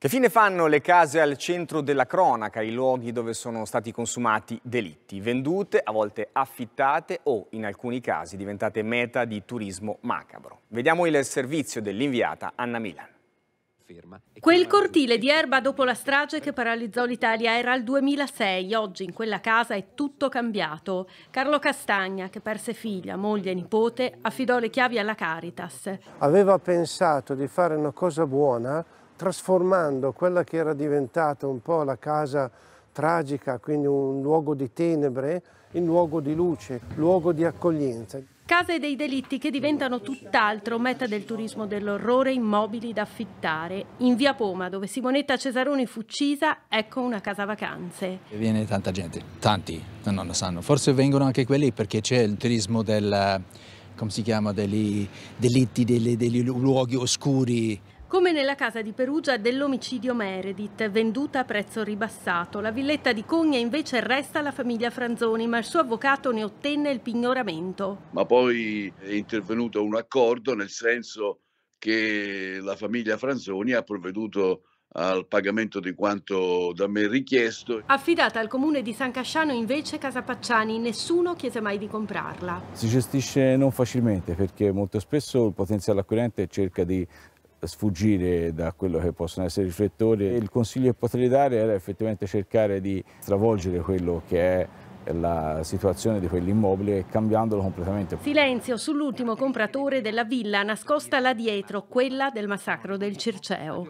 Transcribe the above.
Che fine fanno le case al centro della cronaca, i luoghi dove sono stati consumati delitti, vendute, a volte affittate o in alcuni casi diventate meta di turismo macabro? Vediamo il servizio dell'inviata Anna Milan. Quel cortile di erba dopo la strage che paralizzò l'Italia era il 2006, oggi in quella casa è tutto cambiato. Carlo Castagna, che perse figlia, moglie e nipote, affidò le chiavi alla Caritas. Aveva pensato di fare una cosa buona trasformando quella che era diventata un po' la casa tragica, quindi un luogo di tenebre, in luogo di luce, luogo di accoglienza. Case dei delitti che diventano tutt'altro meta del turismo dell'orrore, immobili da affittare. In via Poma, dove Simonetta Cesaroni fu uccisa, ecco una casa vacanze. Viene tanta gente, tanti, non lo sanno. Forse vengono anche quelli perché c'è il turismo del, come si chiama, degli delitti, degli, degli luoghi oscuri. Come nella casa di Perugia dell'omicidio Meredith, venduta a prezzo ribassato, la villetta di Cogna invece resta alla famiglia Franzoni, ma il suo avvocato ne ottenne il pignoramento. Ma poi è intervenuto un accordo nel senso che la famiglia Franzoni ha provveduto al pagamento di quanto da me richiesto. Affidata al comune di San Casciano invece Casa Pacciani, nessuno chiese mai di comprarla. Si gestisce non facilmente perché molto spesso il potenziale acquirente cerca di sfuggire da quello che possono essere i riflettori. Il consiglio che potrei dare era effettivamente cercare di stravolgere quello che è la situazione di quell'immobile cambiandolo completamente. Silenzio sull'ultimo compratore della villa nascosta là dietro, quella del massacro del Circeo.